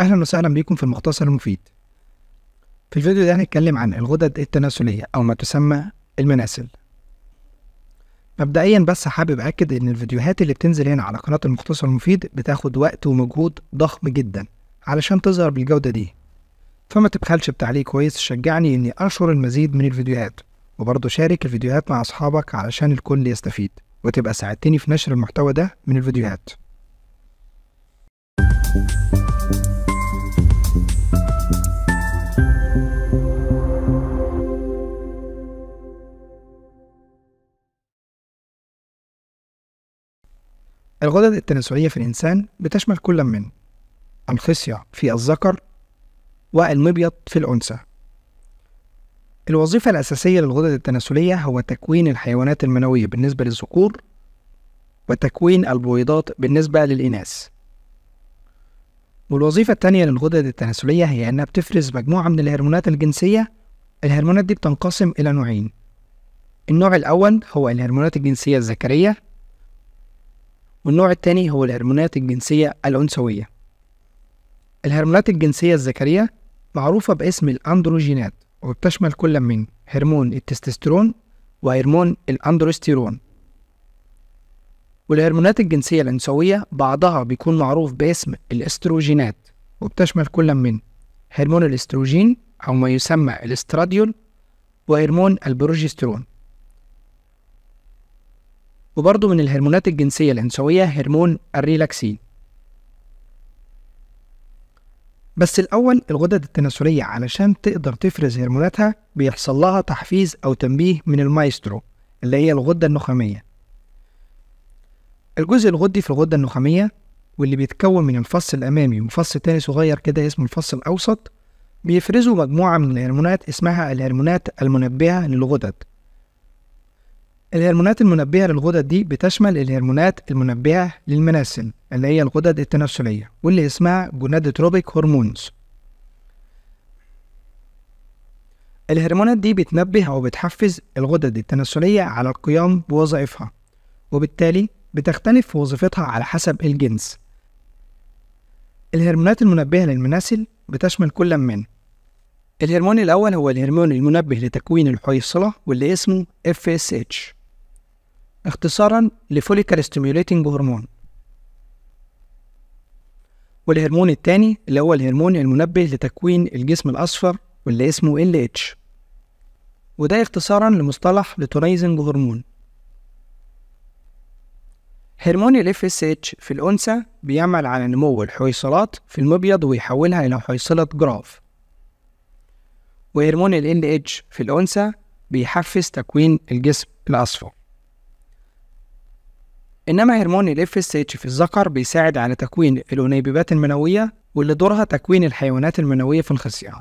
اهلا وسهلا بكم في المختصر المفيد في الفيديو ده هنتكلم عن الغدد التناسلية او ما تسمى المناسل مبدئيا بس حابب اكد ان الفيديوهات اللي بتنزل هنا على قناة المختصر المفيد بتاخد وقت ومجهود ضخم جدا علشان تظهر بالجودة دي فما تبخلش بتعليق كويس شجعني اني انشر المزيد من الفيديوهات وبرضه شارك الفيديوهات مع اصحابك علشان الكل يستفيد وتبقى ساعدتني في نشر المحتوى ده من الفيديوهات الغدد التناسلية في الإنسان بتشمل كل من الخصية في الذكر والمبيض في الأنثى الوظيفة الأساسية للغدد التناسلية هو تكوين الحيوانات المنوية بالنسبة للذكور وتكوين البويضات بالنسبة للإناث والوظيفة التانية للغدد التناسلية هي إنها بتفرز مجموعة من الهرمونات الجنسية الهرمونات دي بتنقسم إلى نوعين النوع الأول هو الهرمونات الجنسية الذكرية والنوع الثاني هو الهرمونات الجنسية الأنثوية الهرمونات الجنسية الذكرية معروفة باسم الأندروجينات وبتشمل كل من هرمون التستوستيرون وهرمون الأندروستيرون والهرمونات الجنسية الأنثوية بعضها بيكون معروف باسم الاستروجينات وبتشمل كل من هرمون الاستروجين أو ما يسمى الاستراديول وهرمون البروجسترون وبرضه من الهرمونات الجنسية الأنثوية هرمون الريلاكسين بس الأول الغدد التناسلية علشان تقدر تفرز هرموناتها بيحصل لها تحفيز أو تنبيه من المايسترو اللي هي الغدة النخامية الجزء الغدي في الغدة النخامية واللي بيتكون من الفص الأمامي وفص تاني صغير كده اسمه الفص الأوسط بيفرزوا مجموعة من الهرمونات اسمها الهرمونات المنبهة للغدد الهرمونات المنبهة للغدد دي بتشمل الهرمونات المنبهة للمناسل اللي هي الغدد التناسلية واللي اسمها جونادتروبيك هرمونز الهرمونات دي بتنبه أو بتحفز الغدد التناسلية على القيام بوظائفها وبالتالي بتختلف في وظيفتها على حسب الجنس الهرمونات المنبهة للمناسل بتشمل كل من الهرمون الأول هو الهرمون المنبه لتكوين الحيصلة واللي اسمه FSH اختصارا لفوليكال ستيميوليتنج هرمون والهرمون التاني اللي هو الهرمون المنبه لتكوين الجسم الأصفر واللي اسمه LH وده اختصارا لمصطلح لتونايزنج هرمون هرمون ال FSH في الأنثى بيعمل على نمو الحويصلات في المبيض ويحولها إلى حويصلة جراف وهرمون ال LH في الأنثى بيحفز تكوين الجسم الأصفر إنما هرمون الـ FSH في الذكر بيساعد على تكوين الأنيببات المنوية واللي دورها تكوين الحيوانات المنوية في الخصيان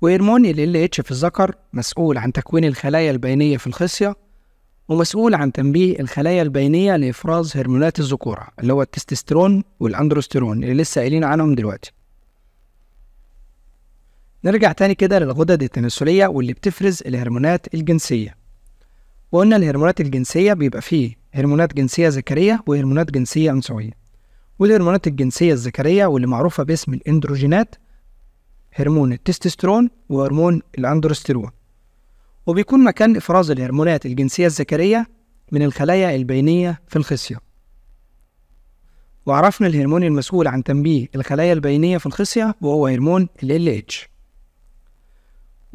وهرمون الـ LH في الذكر مسؤول عن تكوين الخلايا البينية في الخصية ومسؤول عن تنبيه الخلايا البينية لإفراز هرمونات الذكورة اللي هو التستوستيرون والأندروستيرون اللي لسه قايلين عنهم دلوقتي نرجع تاني كده للغدد التناسلية واللي بتفرز الهرمونات الجنسية وقلنا الهرمونات الجنسية بيبقى فيه هرمونات جنسية ذكرية وهرمونات جنسية أنثوية والهرمونات الجنسية الذكرية واللي معروفة باسم الإندروجينات هرمون التستوستيرون وهرمون الأندروستيرون وبيكون مكان إفراز الهرمونات الجنسية الذكرية من الخلايا البينية في الخصية وعرفنا الهرمون المسؤول عن تنبيه الخلايا البينية في الخصية وهو هرمون ال LH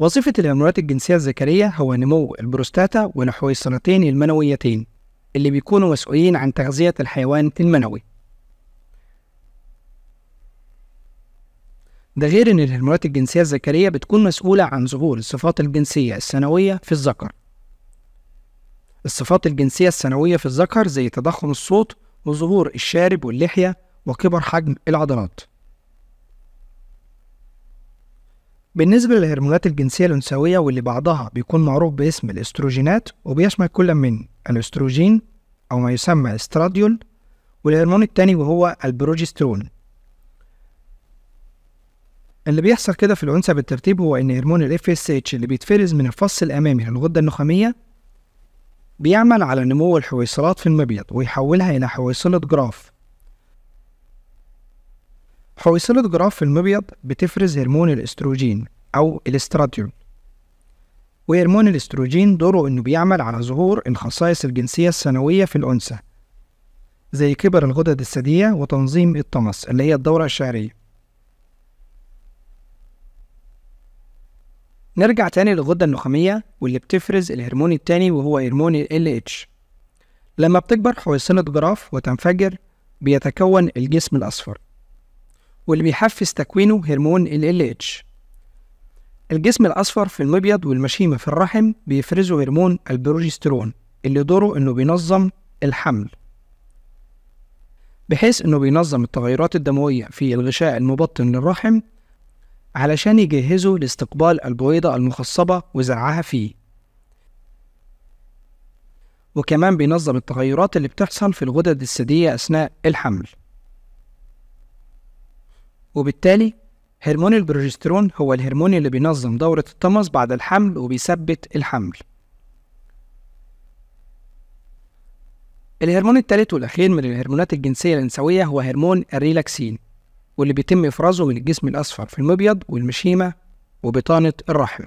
وظيفة الهرمونات الجنسية الذكرية هو نمو البروستاتا ونحو السرطين المنويتين اللي بيكونوا مسؤولين عن تغذية الحيوان المنوي ده غير إن الهرمونات الجنسية الذكرية بتكون مسؤولة عن ظهور الصفات الجنسية السنوية في الذكر الصفات الجنسية السنوية في الذكر زي تضخم الصوت وظهور الشارب واللحية وكبر حجم العضلات بالنسبة للهرمونات الجنسية الأنثوية واللي بعضها بيكون معروف باسم الاستروجينات وبيشمل كل من الاستروجين أو ما يسمى استراديول والهرمون التاني وهو البروجسترون اللي بيحصل كده في الأنثى بالترتيب هو إن هرمون الـ FSH اللي بيتفرز من الفص الأمامي للغدة النخامية بيعمل على نمو الحويصلات في المبيض ويحولها إلى حويصلة جراف حويصلة جراف في المبيض بتفرز هرمون الاستروجين أو الاستراديول وهرمون الاستروجين دوره إنه بيعمل على ظهور الخصائص الجنسية السنوية في الأنثى زي كبر الغدد الثديية وتنظيم الطمس اللي هي الدورة الشهرية نرجع تاني للغدة النخامية واللي بتفرز الهرمون التاني وهو هرمون ال LH لما بتكبر حويصلة جراف وتنفجر بيتكون الجسم الأصفر واللي بيحفز تكوينه هرمون ال LH الجسم الأصفر في المبيض والمشيمة في الرحم بيفرزوا هرمون البروجسترون اللي دوره إنه بينظم الحمل بحيث إنه بينظم التغيرات الدموية في الغشاء المبطن للرحم علشان يجهزه لاستقبال البويضة المخصبة وزرعها فيه وكمان بينظم التغيرات اللي بتحصل في الغدد الثديية أثناء الحمل وبالتالي هرمون البروجسترون هو الهرمون اللي بينظم دورة الطمس بعد الحمل وبيثبت الحمل الهرمون الثالث والأخير من الهرمونات الجنسية الأنثوية هو هرمون الريلاكسين واللي بيتم إفرازه من الجسم الأصفر في المبيض والمشيمة وبطانة الرحم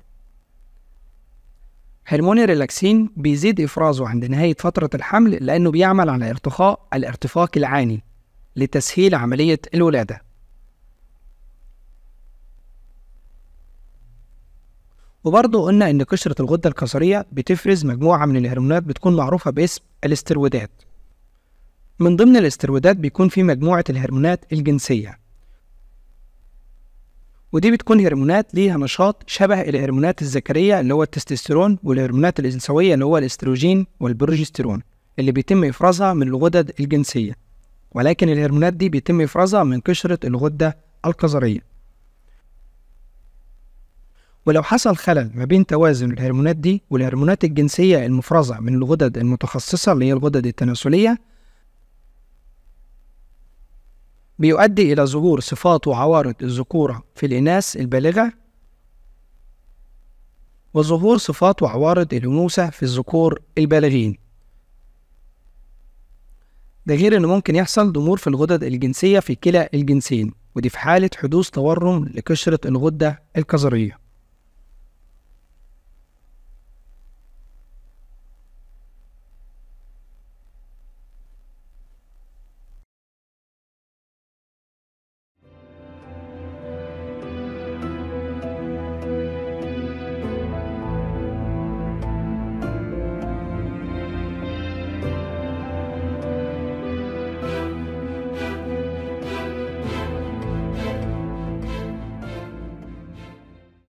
هرمون الريلاكسين بيزيد إفرازه عند نهاية فترة الحمل لأنه بيعمل على ارتخاء الارتفاق العاني لتسهيل عملية الولادة وبرضه قلنا إن قشرة الغدة الكظريه بتفرز مجموعة من الهرمونات بتكون معروفة باسم الاسترويدات من ضمن الاسترويدات بيكون في مجموعة الهرمونات الجنسية ودي بتكون هرمونات ليها نشاط شبه الهرمونات الذكرية اللي هو التستوستيرون والهرمونات الأنثوية اللي هو الاستروجين والبروجستيرون اللي بيتم إفرازها من الغدد الجنسية ولكن الهرمونات دي بيتم إفرازها من قشرة الغدة القذرية ولو حصل خلل ما بين توازن الهرمونات دي والهرمونات الجنسية المفرزة من الغدد المتخصصة اللي هي الغدد التناسلية بيؤدي إلى ظهور صفات وعوارض الذكورة في الإناث البالغة وظهور صفات وعوارض الأنوثة في الذكور البالغين ده غير إن ممكن يحصل ضمور في الغدد الجنسية في كلا الجنسين ودي في حالة حدوث تورم لقشرة الغدة الكظرية